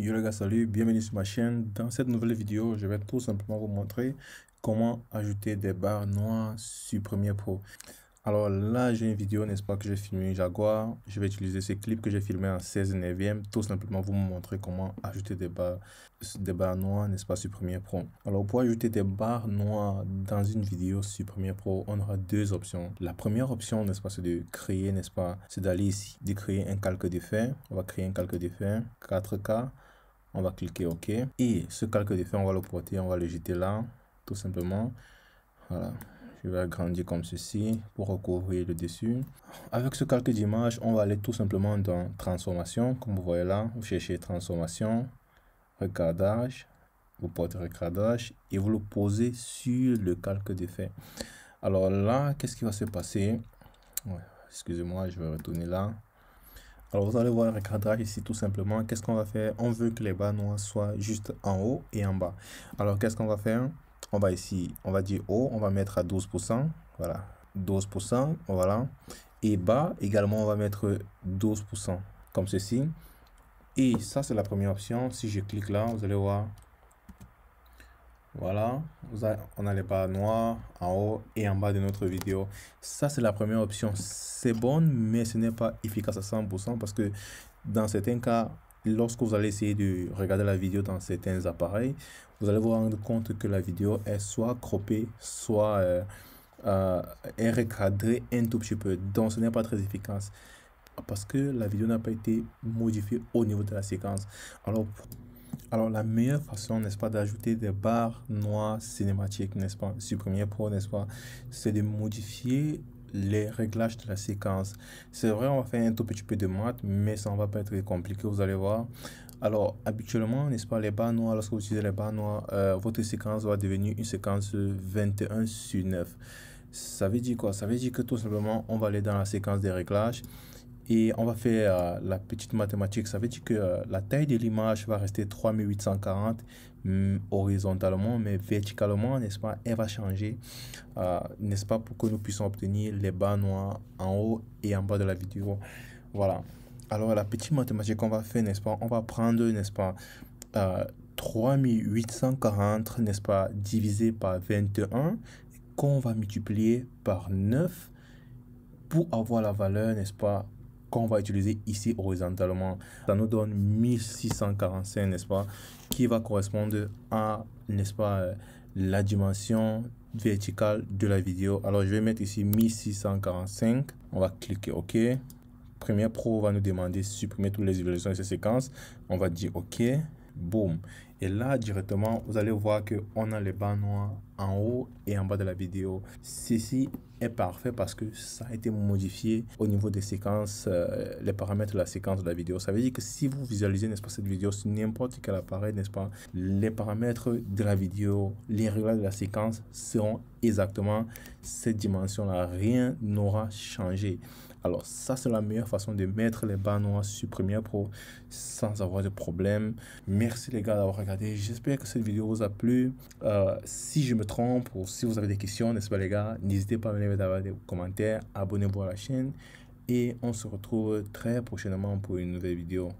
Yo les gars, salut, bienvenue sur ma chaîne. Dans cette nouvelle vidéo, je vais tout simplement vous montrer comment ajouter des barres noires sur Premiere Pro. Alors là, j'ai une vidéo, n'est-ce pas, que j'ai filmé Jaguar. Je vais utiliser ces clips que j'ai filmé en 16 9 9e tout simplement vous montrer comment ajouter des barres, des barres noires, n'est-ce pas, sur Premiere Pro. Alors pour ajouter des barres noires dans une vidéo sur Premiere Pro, on aura deux options. La première option, n'est-ce pas, c'est de créer, n'est-ce pas, c'est d'aller ici, de créer un calque d'effet. On va créer un calque d'effet 4K. On va cliquer OK. Et ce calque d'effet, on va le porter, on va le jeter là, tout simplement. Voilà, je vais agrandir comme ceci pour recouvrir le dessus. Avec ce calque d'image, on va aller tout simplement dans transformation. Comme vous voyez là, vous cherchez transformation, recadrage. vous portez recadrage et vous le posez sur le calque d'effet. Alors là, qu'est-ce qui va se passer Excusez-moi, je vais retourner là. Alors vous allez voir le recadrage ici tout simplement. Qu'est-ce qu'on va faire On veut que les bas noirs soient juste en haut et en bas. Alors qu'est-ce qu'on va faire on va ici, on va dire haut, on va mettre à 12%, voilà, 12%, voilà, et bas également, on va mettre 12%, comme ceci. Et ça, c'est la première option. Si je clique là, vous allez voir, voilà, on a les noir en haut et en bas de notre vidéo. Ça, c'est la première option. C'est bon mais ce n'est pas efficace à 100% parce que dans certains cas, lorsque vous allez essayer de regarder la vidéo dans certains appareils, vous allez vous rendre compte que la vidéo est soit croppée, soit euh, euh, est recadrée un tout petit peu. Donc ce n'est pas très efficace parce que la vidéo n'a pas été modifiée au niveau de la séquence. Alors, alors la meilleure façon, n'est-ce pas, d'ajouter des barres noires cinématiques, n'est-ce pas, sur Premiere Pro, n'est-ce pas, c'est de modifier les réglages de la séquence. C'est vrai, on va faire un tout petit peu de maths, mais ça ne va pas être compliqué, vous allez voir. Alors, habituellement, n'est-ce pas, les bas noirs, lorsque vous utilisez les bas noirs euh, votre séquence va devenir une séquence 21 sur 9. Ça veut dire quoi Ça veut dire que tout simplement, on va aller dans la séquence des réglages et on va faire euh, la petite mathématique. Ça veut dire que euh, la taille de l'image va rester 3840 mm, horizontalement, mais verticalement, n'est-ce pas, elle va changer, euh, n'est-ce pas, pour que nous puissions obtenir les bas noirs en haut et en bas de la vidéo. Voilà. Alors, la petite mathématique qu'on va faire, n'est-ce pas, on va prendre, n'est-ce pas, 3840, n'est-ce pas, divisé par 21, qu'on va multiplier par 9 pour avoir la valeur, n'est-ce pas, qu'on va utiliser ici horizontalement. Ça nous donne 1645, n'est-ce pas, qui va correspondre à, n'est-ce pas, euh, la dimension verticale de la vidéo. Alors, je vais mettre ici 1645. On va cliquer OK. Première Pro va nous demander supprimer toutes les évolutions de ces séquences. On va dire OK. Boom. Et là, directement, vous allez voir que on a les bas noires en haut et en bas de la vidéo. Ceci est parfait parce que ça a été modifié au niveau des séquences, euh, les paramètres de la séquence de la vidéo. Ça veut dire que si vous visualisez, n'est-ce pas, cette vidéo sur n'importe quel appareil, n'est-ce pas, les paramètres de la vidéo, les réglages de la séquence seront exactement cette dimension-là. Rien n'aura changé. Alors ça, c'est la meilleure façon de mettre les bas noirs sur Premiere Pro sans avoir de problème. Merci les gars d'avoir regardé. J'espère que cette vidéo vous a plu. Euh, si je me trompe ou si vous avez des questions, n'est-ce pas les gars, n'hésitez pas à me d'avoir des commentaires, abonnez-vous à la chaîne et on se retrouve très prochainement pour une nouvelle vidéo.